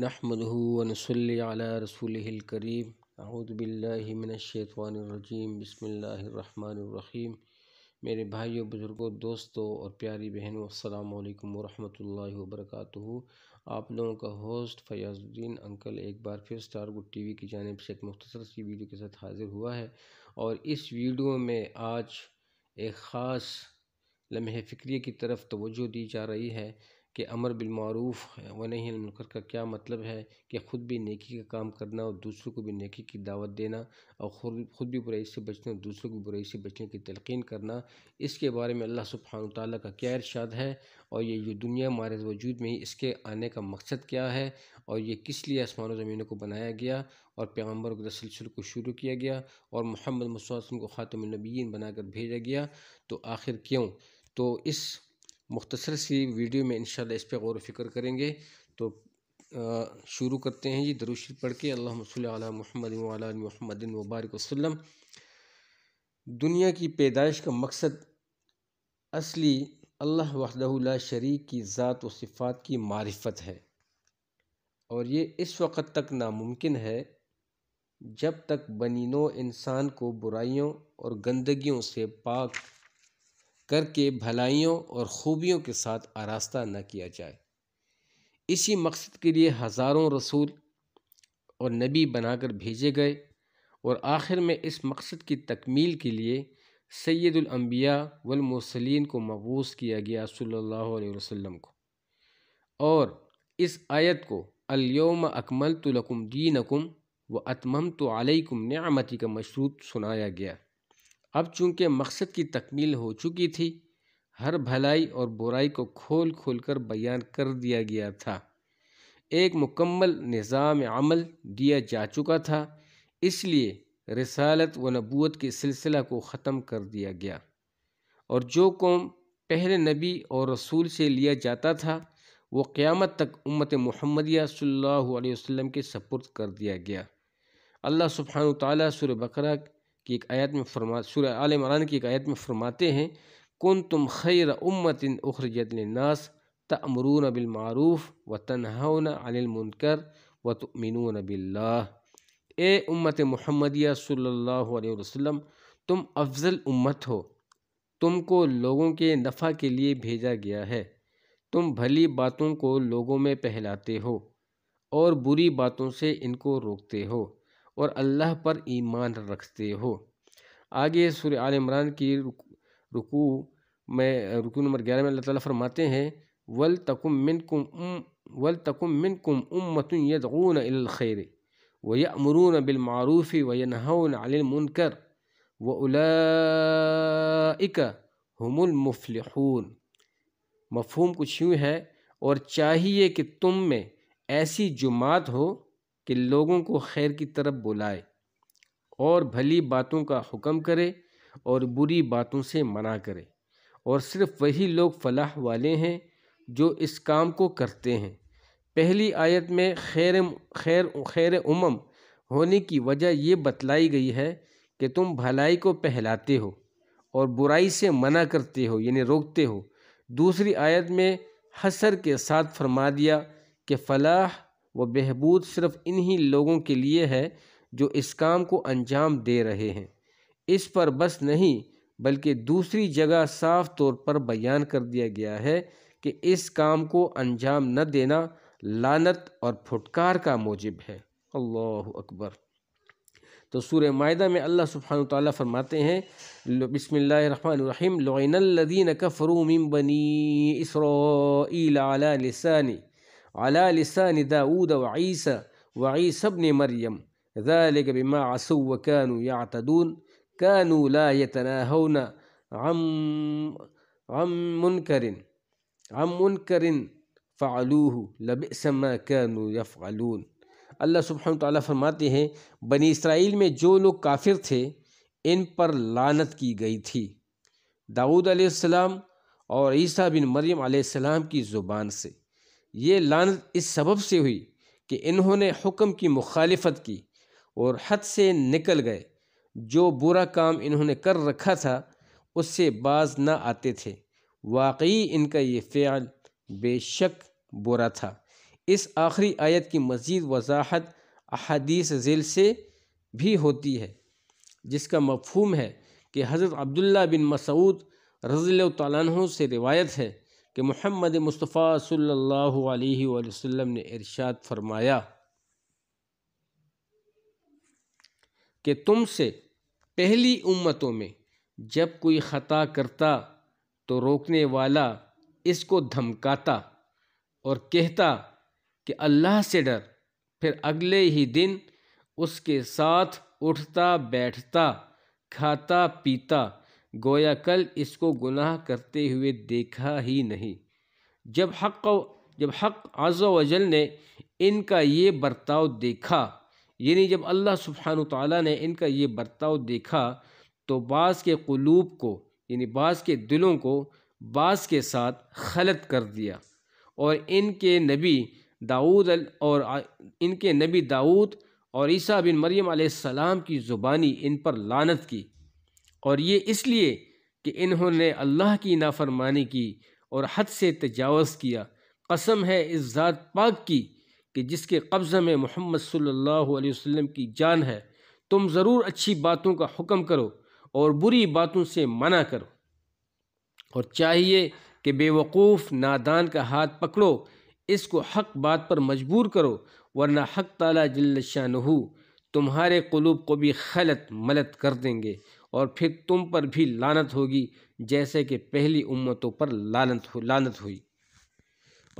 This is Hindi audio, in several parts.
नहमदूनसल रसूलकरीम अहूदबिल्लिमिनशैतवानरजीम बसमीम मेरे भाइयों बुज़ुर्गों दोस्तों और प्यारी बहनों अल्लाम वरहमल वबरक आप लोगों का होस्ट फ़याजुद्दीन अंकल एक बार फिर स्टार गुड टी वी की जानब से एक मुख्तर सी वीडियो के साथ हाज़िर हुआ है और इस वीडियो में आज एक ख़ास लम्हे फ़िक्रिय की तरफ तोज्जो दी जा रही है कि अमर बिलमूफ़ है व नहीं मुनकर का क्या मतलब है कि ख़ुद भी नेकी का काम करना और दूसरों को भी नेकी की दावत देना और ख़ुद भी बुराई से बचना और दूसरों को बुराई से बचने की तलकिन करना इसके बारे में अल्लाह सुबहान ताली का क्या इरशाद है और ये जो दुनिया हमारे वजूद में ही इसके आने का मकसद क्या है और ये किस लिए आसमान ज़मीनों को बनाया गया और पैगम्बर के सिलसिले को शुरू किया गया और मोहम्मद मसम को ख़ातमनबीन बनाकर भेजा गया तो आखिर क्यों तो इस मुख्तसर सी वीडियो में इन इस पर गौर फिक्र करेंगे तो शुरू करते हैं ये दरुशी पढ़ के अल्लाह महमद महमद मुबारक वसलम दुनिया की पैदाइश का मकसद असली अल्लाह वहदहुल्ला शरीक की ज़ात व सिफ़ात की मारफत है और ये इस वक्त तक नामुमकिन है जब तक बनी नो इंसान को बुराइयों और गंदगियों से पाक करके भलाइयों और ख़ूबियों के साथ आरास्ता न किया जाए इसी मकसद के लिए हज़ारों रसूल और नबी बनाकर भेजे गए और आखिर में इस मकसद की तकमील के लिए सैदुलम्बिया वलमसलिन को मबूस किया गया सल्लल्लाहु अलैहि वसल्लम को और इस आयत को अल्योम अकमल तुलकुम दीनकुम व अतमम तो आलकुम न्यामती का मशरूत सुनाया गया अब चूंकि मकसद की तकमील हो चुकी थी हर भलाई और बुराई को खोल खोल कर बयान कर दिया गया था एक मुकम्मल निज़ाम अमल दिया जा चुका था इसलिए रसालत व नबूत के सिलसिला को ख़त्म कर दिया गया और जो कौम पहले नबी और रसूल से लिया जाता था वो क़्यामत तक उम्मत महमदिया सल्लल्लाहु अलैहि वसल्लम के सपुर्द कर दिया गया अल्लाह सुबहान ताली सुर बकरा की एक आयत में फरमा सुर आल इमरान की एक आयत में फरमाते हैं कन तुम खैर उम्मतिन नास तमरून बिलमारूफ़ व तनहन अनिलमकर व तमिन नबिल्ला ए उम्मत महमदिया सल्लल्लाहु तुम अफजल उम्मत हो तुमको लोगों के नफ़ा के लिए भेजा गया है तुम भली बातों को लोगों में पहलाते हो और बुरी बातों से इनको रोकते हो और अल्लाह पर ईमान रखते हो आगे सूर्य आल इमरान की रुकू में रुकू नंबर ग्यारह में अल्लाह फरमाते हैं वल तकुम मिन कुम वल तकुम मिन कुम उम्मतन यदून अलखैर व यमरून बिलमारूफ़ी व यनहौन अनिलमुनकर व उलाइक हुमुल मफहूम कुछ यूँ है और चाहिए कि तुम में ऐसी जुमात हो कि लोगों को खैर की तरफ बुलाए और भली बातों का हुक्म करे और बुरी बातों से मना करे और सिर्फ़ वही लोग फलाह वाले हैं जो इस काम को करते हैं पहली आयत में खैर खैर खैर उमम होने की वजह ये बतलाई गई है कि तुम भलाई को पहलाते हो और बुराई से मना करते हो यानी रोकते हो दूसरी आयत में हसर के साथ फरमा दिया कि फलाह वह बहबूद सिर्फ इन्हीं लोगों के लिए है जो इस काम को अंजाम दे रहे हैं इस पर बस नहीं बल्कि दूसरी जगह साफ तौर पर बयान कर दिया गया है कि इस काम को अंजाम न देना लानत और फुटकार का मौजब है अल्लाह अकबर तो सूर मायदा में अल्लाह सुबहान ताली फरमाते हैं बसमीम लदीन कफ़रूमिन बनी इसरो लसानी अला लिसा दाऊद वईसा वईसब ने मरियम ذلك بما عصوا وكانوا يعتدون كانوا لا يتناهون عن عن منكر عن منكر फ़ालूह लबिसमा कानू यफ़ालून अल्लाह सुबहान ताली फरमाते हैं बनी इसराइल में जो लोग काफिर थे इन पर लानत की गई थी दाऊद और ईसा बिन मरियम आलाम की ज़ुबान से ये लानत इस सबब से हुई कि इन्होंने हुक्म की मुखालफत की और हद से निकल गए जो बुरा काम इन्होंने कर रखा था उससे बाज ना आते थे वाकई इनका ये फ़्याल बेशक बुरा था इस आखिरी आयत की मज़ीद वजाहत अहदीस जेल से भी होती है जिसका मफहूम है कि हज़रत अब्दुल्ला बिन मसूद रज़ी तु से रिवायत है कि मोहम्मद मुस्तफ़ा सल्लल्लाहु अलैहि वसल्लम ने इरशाद फरमाया कि तुमसे पहली उम्मतों में जब कोई ख़ता करता तो रोकने वाला इसको धमकाता और कहता कि अल्लाह से डर फिर अगले ही दिन उसके साथ उठता बैठता खाता पीता गोया कल इसको गुनाह करते हुए देखा ही नहीं जब हक जब हक आज़ो वजल ने इनका ये बर्ताव देखा यानी जब अल्लाह सुबहान तला ने इनका ये बर्ताव देखा तो बास के कलूब को यानी बास के दिलों को बास के साथ खलत कर दिया और इनके नबी दाऊद और इनके नबी दाऊद और ईसा बिन मरियम सलाम की ज़ुबानी इन पर लानत की और ये इसलिए कि इन्होंने अल्लाह की नाफरमानी की और हद से तजावज़ किया कसम है इस ज़ात पाक की कि जिसके कब्ज़े में मोहम्मद सल्लल्लाहु अलैहि वसल्लम की जान है तुम ज़रूर अच्छी बातों का हुक्म करो और बुरी बातों से मना करो और चाहिए कि बेवकूफ़ नादान का हाथ पकड़ो इसको हक बात पर मजबूर करो वरना हक ताला जिल्ल शाह तुम्हारे कुलूब को भी खलत मलत कर देंगे और फिर तुम पर भी लानत होगी जैसे कि पहली उम्मतों पर लानत हो लानत हुई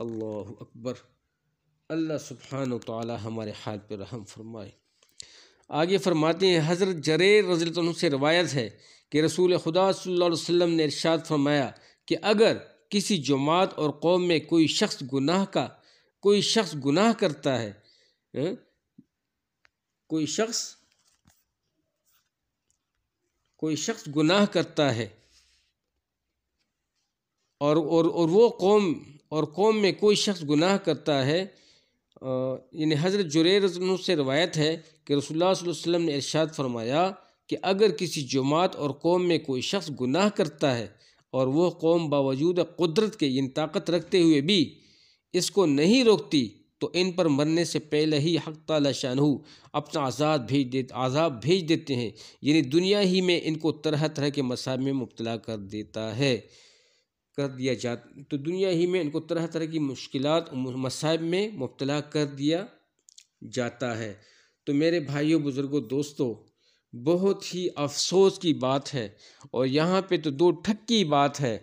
अल्लाह अकबर अल्लाह सुबहान ताली हमारे हाल पर रहम फरमाए आगे फरमाते हैं हज़रत जरेर रज़ी से रवायत है कि रसूल खुदा सल्लल्लाहु अलैहि वसल्लम ने इरशाद फरमाया कि अगर किसी जमात और कौम में कोई शख्स गुनाह का कोई शख्स गुनाह करता है अं, कोई शख्स कोई शख्स गुनाह करता है और और और वो कौम और कौम में कोई शख्स गुनाह करता है यानी हज़रत जुरेर से रवायत है कि रसोल्ला वसम ने इर्शाद फरमाया कि अगर किसी जमात और कौम में कोई शख्स गुनाह करता है और वह कौम बावजूद कुदरत के इन ताकत रखते हुए भी इसको नहीं रोकती तो इन पर मरने से पहले ही हक ताला शानहू अपना आज़ाद भेज दे आज़ाब भेज देते हैं यानी दुनिया ही में इनको तरह तरह के मसाब में मुबतला कर देता है कर दिया जा तो दुनिया ही में इनको तरह तरह की मुश्किल मसाइब में मुबतला कर दिया जाता है तो मेरे भाइयों बुज़ुर्गों दोस्तों बहुत ही अफसोस की बात है और यहाँ पे तो दो ठक्की बात है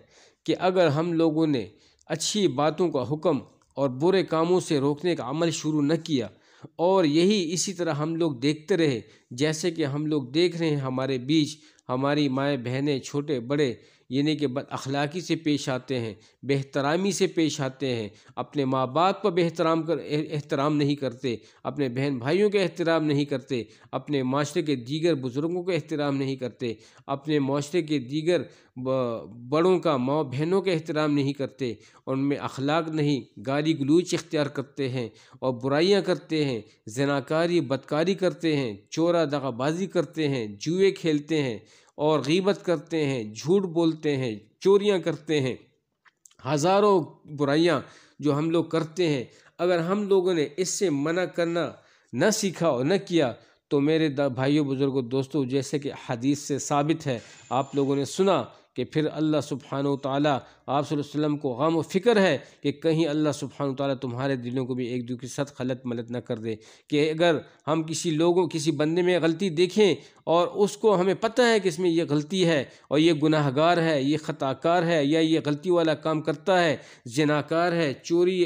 कि अगर हम लोगों ने अच्छी बातों का हुक्म और बुरे कामों से रोकने का अमल शुरू न किया और यही इसी तरह हम लोग देखते रहे जैसे कि हम लोग देख रहे हैं हमारे बीच हमारी माएँ बहनें छोटे बड़े यानी कि बद अखलाक़ी से पेश आते हैं बेहतरामी से पेश आते हैं अपने माँ बाप का बेहतराम कर एहतराम नहीं करते अपने बहन भाइयों का एहतराम नहीं करते अपने माशरे के दीगर बुज़ुर्गों का एहतराम नहीं करते अपने माशरे के दीगर बड़ों का माओ बहनों का एहतराम नहीं करते उनमें अखलाक नहीं गाली गलूच इख्तियार करते हैं और बुराइयाँ करते हैं जनाकारी बदकारी करते हैं चोरा दगाबाजी करते हैं जुए खेलते हैं और गीबत करते हैं झूठ बोलते हैं चोरियां करते हैं हज़ारों बुराइयां जो हम लोग करते हैं अगर हम लोगों ने इससे मना करना न सीखा और न किया तो मेरे भाइयों बुज़ुर्गों दोस्तों जैसे कि हदीस से साबित है आप लोगों ने सुना कि फिर अल्लाह सुबहान ताली आप वसम को गम व फ़िक्र है कि कहीं अल्लाह सुबहान ताली तुम्हारे दिलों को भी एक दूसरे के साथ खलत मलत ना कर दे कि अगर हम किसी लोगों किसी बंदे में गलती देखें और उसको हमें पता है कि इसमें यह गलती है और ये गुनाहगार है ये ख़ताकार है या ये गलती वाला काम करता है जनाकार है चोरी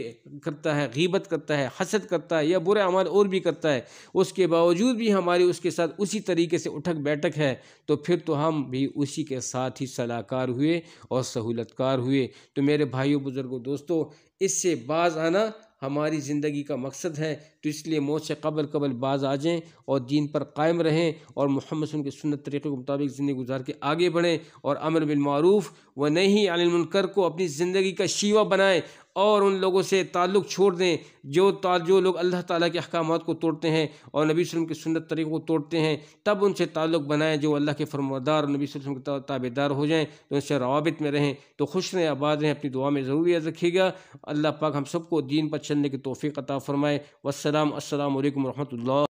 करता है गीबत करता है हसद करता है या बुरे अमाल और भी करता है उसके बावजूद भी हमारी उसके साथ उसी तरीके से उठक बैठक है तो फिर तो हम भी उसी के साथ ही सलाह अदाकार हुए और सहूलतकार हुए तो मेरे भाइयों बुज़ुर्गों दोस्तों इससे बाज आना हमारी ज़िंदगी का मकसद है तो इसलिए मौत से कबल कबल बाज आ जाएँ और दीन पर कायम रहें और मोहम्मद के सुनत तरीक़े के मुताबिक ज़िंदगी गुजार के आगे बढ़ें और अमर बिलमूफ़ व नहीं अनिल मुनकर को अपनी ज़िंदगी का शीवा बनाएँ और उन लोगों से ताल्लुक़ छोड़ दें जो जो लोग अल्लाह ताला के अहकाम को तोड़ते हैं और नबी वसम के सुन्नत तरीक़ों को तोड़ते हैं तब उनसे ताल्लुक़ बनाएं जो अल्लाह के फरमदार नबी वसम के ताबेदार हो जाएँ तो उनसे रवाबित में रहें तो खुश रहें आबाद रहें अपनी दुआ में ज़रूर याद रखिएगा अल्लाह पाक हम सबको दीन पर चलने की तोफ़ी अता फ़रमाए वसलम असल वरम्ह